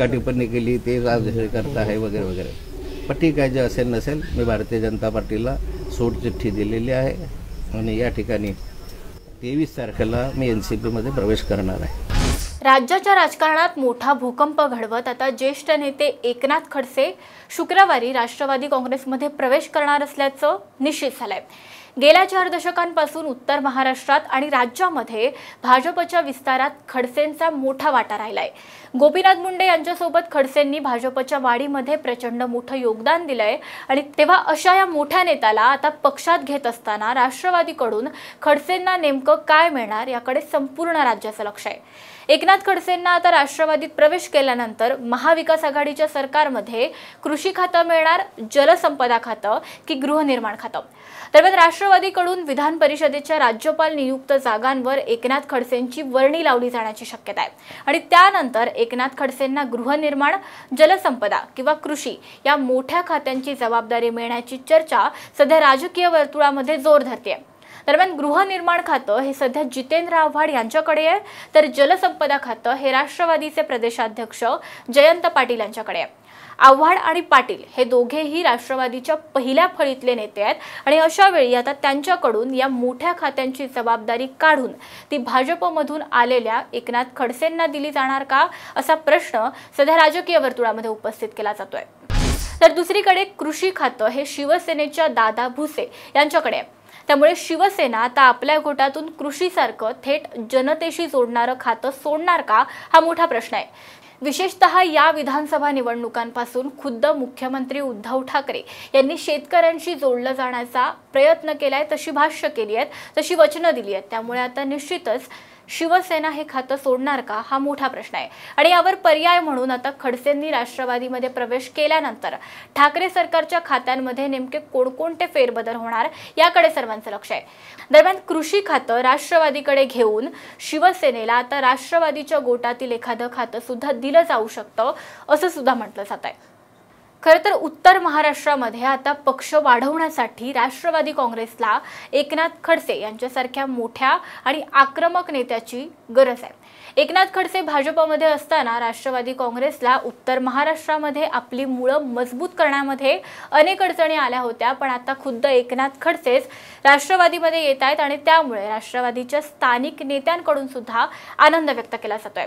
टीका टिप्पणी केली ते करता आहे वगैरे वगैरे पण ठीक आहे जे असेल नसेल मी भारतीय जनता पार्टीला सोड चिठ्ठी दिलेली आहे आणि या ठिकाणी तेवीस तारखेला मी एन सी पीमध्ये प्रवेश करणार आहे राज्याच्या राजकारणात मोठा भूकंप घडवत आता ज्येष्ठ नेते एकनाथ खडसे शुक्रवारी राष्ट्रवादी काँग्रेसमध्ये प्रवेश करणार असल्याचं निश्चित झालंय गेल्या चार दशकांपासून उत्तर महाराष्ट्रात आणि राज्यामध्ये भाजपच्या विस्तारात खडसेंचा मोठा वाटा राहिलाय गोपीनाथ मुंडे यांच्यासोबत खडसेंनी भाजपच्या वाढीमध्ये प्रचंड मोठं योगदान दिलंय आणि तेव्हा अशा या मोठ्या नेत्याला आता पक्षात घेत असताना राष्ट्रवादीकडून खडसेंना नेमकं काय मिळणार याकडे संपूर्ण राज्याचं लक्ष आहे एकनाथ खडसेंना आता राष्ट्रवादीत प्रवेश केल्यानंतर महाविकास आघाडीच्या सरकारमध्ये कृषी खातं मिळणार जलसंपदा खातं की गृहनिर्माण खातं दरम्यान राष्ट्रवादीकडून विधान परिषदेच्या राज्यपाल नियुक्त जागांवर एकनाथ खडसेंची वर्णी लावली जाण्याची शक्यता आहे आणि त्यानंतर एकनाथ खडसेंना गृहनिर्माण जलसंपदा किंवा कृषी या मोठ्या खात्यांची जबाबदारी मिळण्याची चर्चा सध्या राजकीय वर्तुळामध्ये जोर धरते आहे दरम्यान गृहनिर्माण खातं हे सध्या जितेंद्र आव्हाड यांच्याकडे आहे तर जलसंपदा खातं हे राष्ट्रवादीचे प्रदेशाध्यक्ष जयंत पाटील यांच्याकडे आहे आव्हाड आणि पाटील हे दोघेही राष्ट्रवादीच्या पहिल्या फळीतले नेते आहेत आणि अशा वेळी आता त्यांच्याकडून या मोठ्या खात्यांची जबाबदारी काढून ती भाजपमधून आलेल्या एकनाथ खडसेंना दिली जाणार का असा प्रश्न सध्या राजकीय वर्तुळामध्ये उपस्थित केला जातोय तर दुसरीकडे कृषी खातं हे शिवसेनेच्या दादा भुसे यांच्याकडे आहे त्यामुळे शिवसेना आता आपल्या गोटातून कृषीसारखं थेट जनतेशी जोडणारं खातं सोडणार का हा मोठा प्रश्न आहे विशेषत या विधानसभा निवडणुकांपासून खुद्द मुख्यमंत्री उद्धव ठाकरे यांनी शेतकऱ्यांशी जोडलं जाण्याचा प्रयत्न केलाय तशी भाष्य केली आहेत तशी वचनं दिली आहेत त्यामुळे आता निश्चितच शिवसेना हे खातं सोडणार का हा मोठा प्रश्न आहे आणि यावर पर्याय म्हणून आता खडसेंनी राष्ट्रवादीमध्ये प्रवेश केल्यानंतर ठाकरे सरकारच्या खात्यांमध्ये नेमके कोणकोणते फेरबदल होणार याकडे सर्वांचं लक्ष आहे दरम्यान कृषी खातं राष्ट्रवादीकडे घेऊन शिवसेनेला आता राष्ट्रवादीच्या गोटातील एखादं खातं सुद्धा दिलं जाऊ शकतं असं सुद्धा म्हटलं जात आहे खरं तर उत्तर महाराष्ट्रामध्ये आता पक्ष वाढवण्यासाठी राष्ट्रवादी काँग्रेसला एकनाथ खडसे यांच्यासारख्या मोठ्या आणि आक्रमक नेत्याची गरज आहे एकनाथ खडसे भाजपमध्ये असताना राष्ट्रवादी काँग्रेसला उत्तर महाराष्ट्रामध्ये आपली मुळं मजबूत करण्यामध्ये अनेक अडचणी आल्या होत्या पण आता खुद्द एकनाथ खडसेच राष्ट्रवादीमध्ये येत आहेत आणि त्यामुळे राष्ट्रवादीच्या स्थानिक नेत्यांकडून सुद्धा आनंद व्यक्त केला जातोय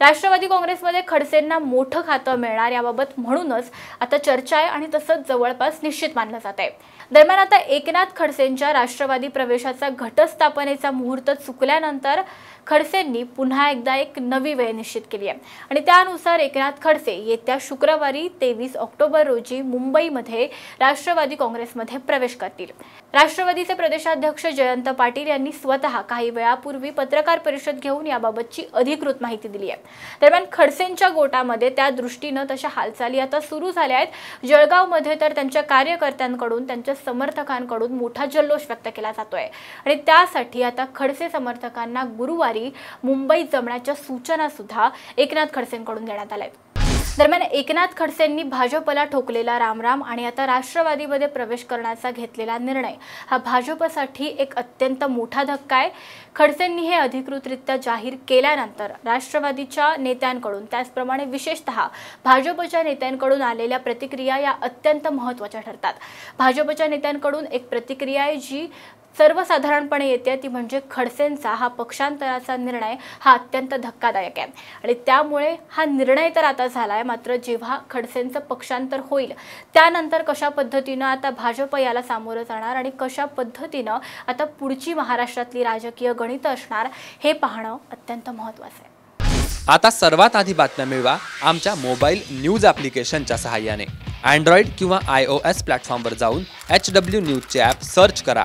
राष्ट्रवादी काँग्रेसमध्ये खडसेंना मोठं खातं मिळणार याबाबत म्हणूनच आता चर्चा आहे आणि तसंच जवळपास निश्चित मानलं जात आहे दरम्यान आता एकनाथ खडसेंच्या राष्ट्रवादी प्रवेशाचा घटस्थापनेचा मुहूर्त चुकल्यानंतर खडसेंनी पुन्हा एक एकदा एक नवी वेळ निश्चित केली आहे आणि त्यानुसार एकनाथ खडसे येत्या शुक्रवारी तेवीस ऑक्टोबर रोजी मुंबईमध्ये राष्ट्रवादी काँग्रेसमध्ये प्रवेश करतील राष्ट्रवादीचे प्रदेशाध्यक्ष जयंत पाटील यांनी स्वतः काही वेळापूर्वी पत्रकार परिषद घेऊन याबाबतची अधिकृत माहिती दिली आहे दरम्यान खडसेंच्या गोटामध्ये त्या दृष्टीनं तशा हालचाली आता सुरू झाल्या आहेत जळगावमध्ये तर त्यांच्या कार्यकर्त्यांकडून त्यांच्या समर्थकांकडून मोठा जल्लोष व्यक्त केला जातोय आणि त्यासाठी आता खडसे समर्थकांना गुरुवारी मुंबईत जमण्याच्या सूचना सुद्धा एकनाथ खडसेंकडून देण्यात आल्या आहेत दरम्यान एकनाथ खडसेंनी भाजपला ठोकलेला रामराम आणि आता राष्ट्रवादीमध्ये प्रवेश करण्याचा घेतलेला निर्णय हा भाजपसाठी एक अत्यंत मोठा धक्का आहे खडसेंनी हे अधिकृतरित्या जाहीर केल्यानंतर राष्ट्रवादीच्या नेत्यांकडून त्याचप्रमाणे विशेषतः भाजपच्या नेत्यांकडून आलेल्या प्रतिक्रिया या अत्यंत महत्त्वाच्या ठरतात भाजपच्या नेत्यांकडून एक प्रतिक्रिया आहे जी सर्वसाधारणपणे येते ती म्हणजे खडसेंचा हा पक्षांतराचा निर्णय हा अत्यंत धक्कादायक आहे आणि त्यामुळे हा निर्णय तर आता झाला आहे मात्र जेव्हा खडसेंचं पक्षांतर होईल त्यानंतर कशा पद्धतीनं आता भाजप याला सामोरं जाणार आणि कशा पद्धतीनं आता पुढची महाराष्ट्रातली राजकीय गणित असणार हे पाहणं अत्यंत महत्त्वाचं आहे आता सर्वात आधी बातम्या मिळवा आमच्या मोबाईल न्यूज ॲप्लिकेशनच्या सहाय्याने अँड्रॉइड किंवा आय ओ एस प्लॅटफॉर्मवर जाऊन एच डब्ल्यू न्यूजचे ॲप सर्च करा